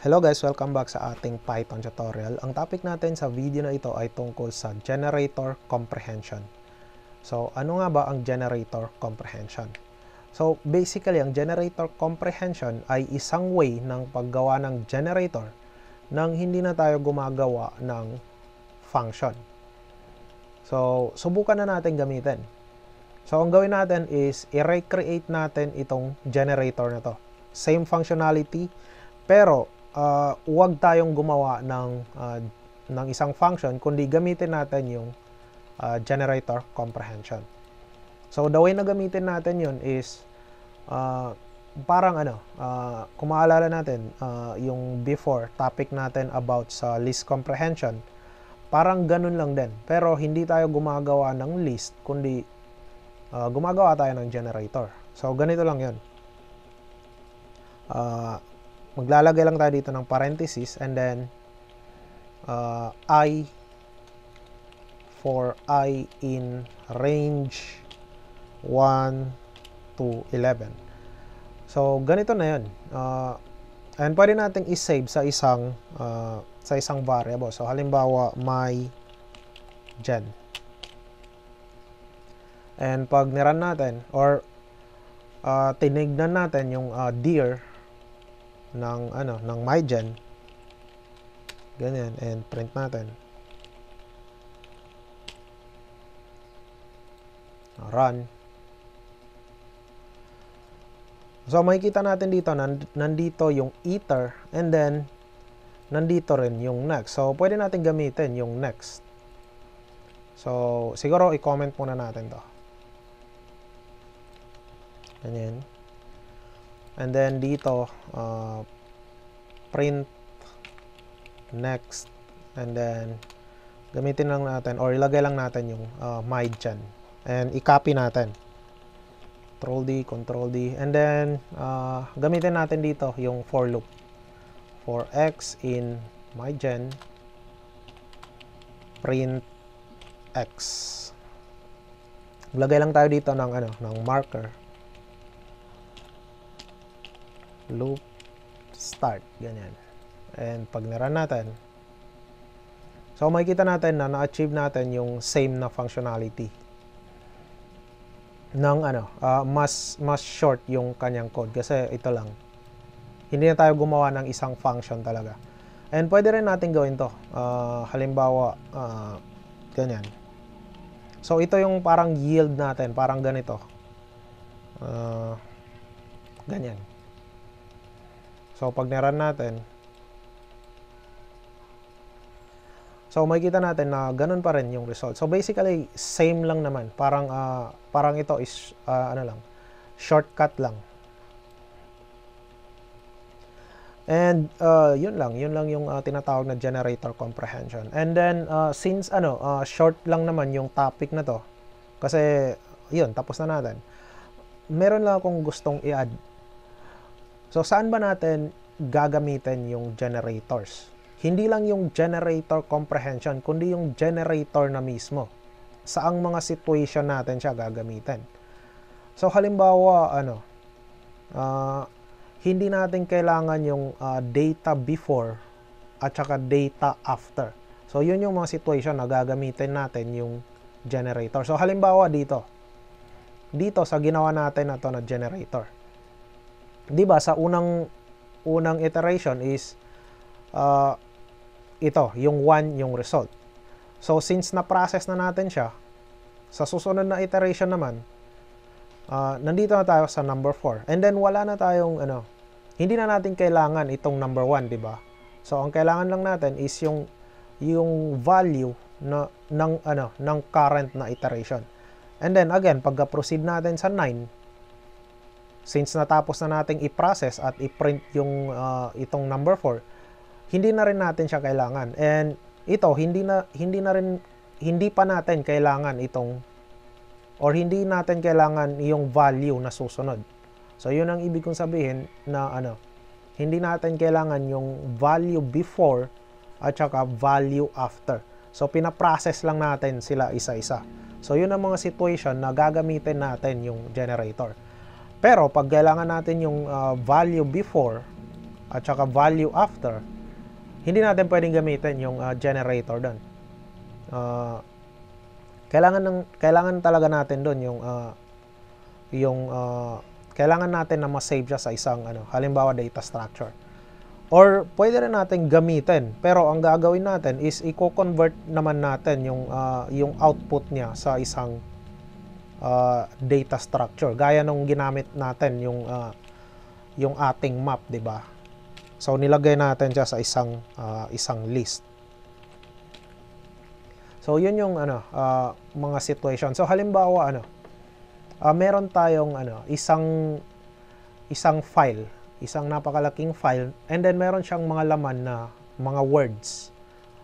Hello guys! Welcome back sa ating Python tutorial. Ang topic natin sa video na ito ay tungkol sa generator comprehension. So, ano nga ba ang generator comprehension? So, basically, ang generator comprehension ay isang way ng paggawa ng generator nang hindi na tayo gumagawa ng function. So, subukan na natin gamitin. So, ang gawin natin is i-recreate natin itong generator na to. Same functionality, pero uh, huwag tayong gumawa ng uh, ng isang function kundi gamitin natin yung uh, generator comprehension. So the way na gamitin natin yun is uh, parang ano, uh, kung maalala natin uh, yung before topic natin about sa list comprehension, parang ganun lang din. Pero hindi tayo gumagawa ng list kundi uh, gumagawa tayo ng generator. So ganito lang yun. Uh, maglalagay lang tayo dito ng parenthesis and then uh, i for i in range 1 to 11. So ganito na 'yon. Uh, and pwede natin i-save sa isang uh, sa isang variable. So halimbawa my gen. And pag niran natin or uh, tinignan natin yung uh, deer ng ano ng Mygen ganyan and print natin run so makikita natin dito nandito yung ether and then nandito rin yung next so pwede natin gamitin yung next so siguro i-comment muna natin to ganyan And then dito, uh, print, next, and then gamitin lang natin or ilagay lang natin yung uh, mind dyan. And i-copy natin. Control D, Control D. And then, uh, gamitin natin dito yung for loop. For x in my gen, print x. Ilagay lang tayo dito ng, ano, ng marker loop start ganyan and pag nirun natin so makikita natin na na-achieve natin yung same na functionality ng ano uh, mas mas short yung kanyang code kasi ito lang hindi na tayo gumawa ng isang function talaga and pwede rin natin gawin to uh, halimbawa uh, ganyan so ito yung parang yield natin parang ganito uh, ganyan So, pag niran natin, So makikita natin na ganun pa rin yung result. So basically same lang naman. Parang uh, parang ito is uh, ano lang shortcut lang. And uh, yun lang, yun lang yung uh, tinatawag na generator comprehension. And then uh, since ano uh, short lang naman yung topic na to. Kasi yun, tapos na natin. Meron lang akong gustong i-add So saan ba natin gagamitin yung generators? Hindi lang yung generator comprehension, kundi yung generator na mismo. Saang mga situation natin siya gagamitin? So halimbawa, ano, uh, hindi natin kailangan yung uh, data before at saka data after. So yun yung mga situation na gagamitin natin yung generator. So halimbawa dito, dito sa ginawa natin na to na generator 'Di ba sa unang unang iteration is uh, ito, yung 1 yung result. So since na-process na natin siya, sa susunod na iteration naman, uh, nandito na tayo sa number 4. And then wala na tayong ano, hindi na natin kailangan itong number 1, 'di ba? So ang kailangan lang natin is yung yung value na ng ano ng current na iteration. And then again, pagka-proceed natin sa 9, since natapos na nating i-process at i-print yung uh, itong number 4, hindi na rin natin siya kailangan. And ito, hindi na hindi na rin hindi pa natin kailangan itong or hindi natin kailangan yung value na susunod. So yun ang ibig kong sabihin na ano, hindi natin kailangan yung value before at saka value after. So pina-process lang natin sila isa-isa. So yun ang mga situation na gagamitin natin yung generator. Pero pag kailangan natin yung uh, value before at saka value after, hindi natin pwedeng gamitin yung uh, generator doon. Uh, ah, kailangan ng kailangan talaga natin doon yung uh, yung uh, kailangan natin na ma-save siya sa isang ano, halimbawa data structure. Or pwede rin natin gamitin, pero ang gagawin natin is i-convert naman natin yung uh, yung output niya sa isang uh, data structure gaya nung ginamit natin yung uh, yung ating map 'di ba so nilagay natin siya sa isang uh, isang list so yun yung ano uh, mga situation so halimbawa ano uh, meron tayong ano isang isang file isang napakalaking file and then meron siyang mga laman na mga words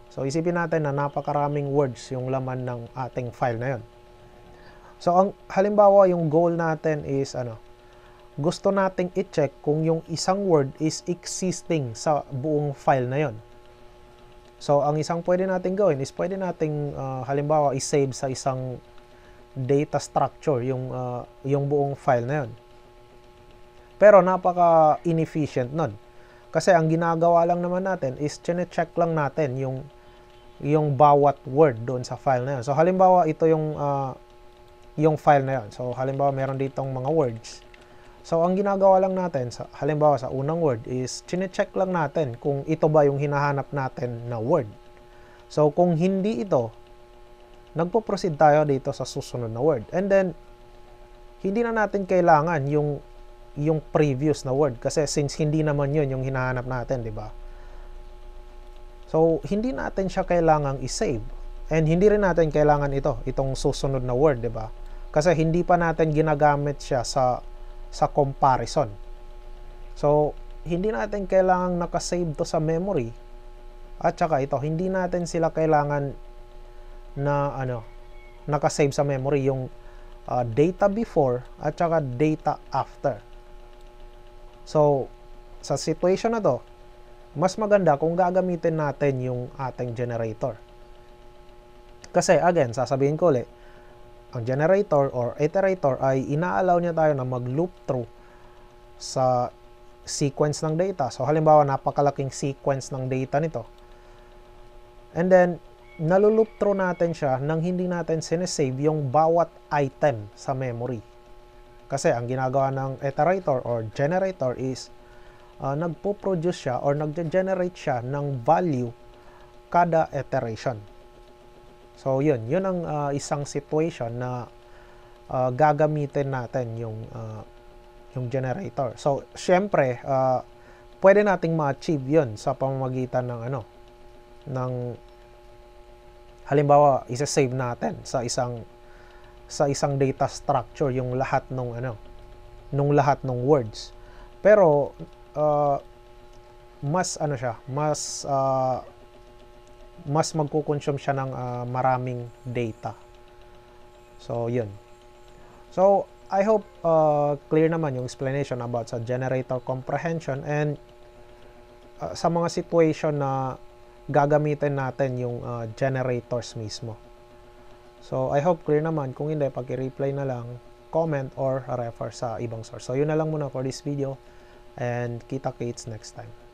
so isipin natin na napakaraming words yung laman ng ating file na yon So, ang, halimbawa, yung goal natin is, ano, gusto nating i-check kung yung isang word is existing sa buong file na yon. So, ang isang pwede natin gawin is pwede nating, uh, halimbawa, i-save sa isang data structure yung, uh, yung buong file na yon. Pero napaka inefficient nun. Kasi ang ginagawa lang naman natin is chine-check lang natin yung yung bawat word doon sa file na yon. So halimbawa ito yung uh, yung file na yun. So, halimbawa, meron ditong mga words. So, ang ginagawa lang natin, sa, halimbawa sa unang word, is chinecheck lang natin kung ito ba yung hinahanap natin na word. So, kung hindi ito, nagpo-proceed tayo dito sa susunod na word. And then, hindi na natin kailangan yung yung previous na word kasi since hindi naman yun yung hinahanap natin, di ba? So, hindi natin siya kailangang i-save. And hindi rin natin kailangan ito, itong susunod na word, di ba? kasi hindi pa natin ginagamit siya sa sa comparison. So, hindi natin kailangang nakasave to sa memory. At saka ito, hindi natin sila kailangan na ano, nakasave sa memory yung uh, data before at saka data after. So, sa situation na to, mas maganda kung gagamitin natin yung ating generator. Kasi again, sasabihin ko ulit, ang generator or iterator ay inaallow niya tayo na mag-loop through sa sequence ng data. So halimbawa napakalaking sequence ng data nito. And then naluloop through natin siya nang hindi natin sinesave yung bawat item sa memory. Kasi ang ginagawa ng iterator or generator is uh, nagpo-produce siya or nag-generate siya ng value kada iteration. So, yun. Yun ang uh, isang situation na uh, gagamitin natin yung, uh, yung generator. So, syempre, uh, pwede nating ma-achieve yun sa pamamagitan ng ano, ng halimbawa, isa-save natin sa isang sa isang data structure yung lahat ng ano, nung lahat ng words. Pero, uh, mas ano siya, mas uh, mas magkukonsume siya ng uh, maraming data. So, yun. So, I hope uh, clear naman yung explanation about sa generator comprehension and uh, sa mga situation na gagamitin natin yung uh, generators mismo. So, I hope clear naman. Kung hindi, pag i-reply na lang, comment or refer sa ibang source. So, yun na lang muna for this video and kita-kits next time.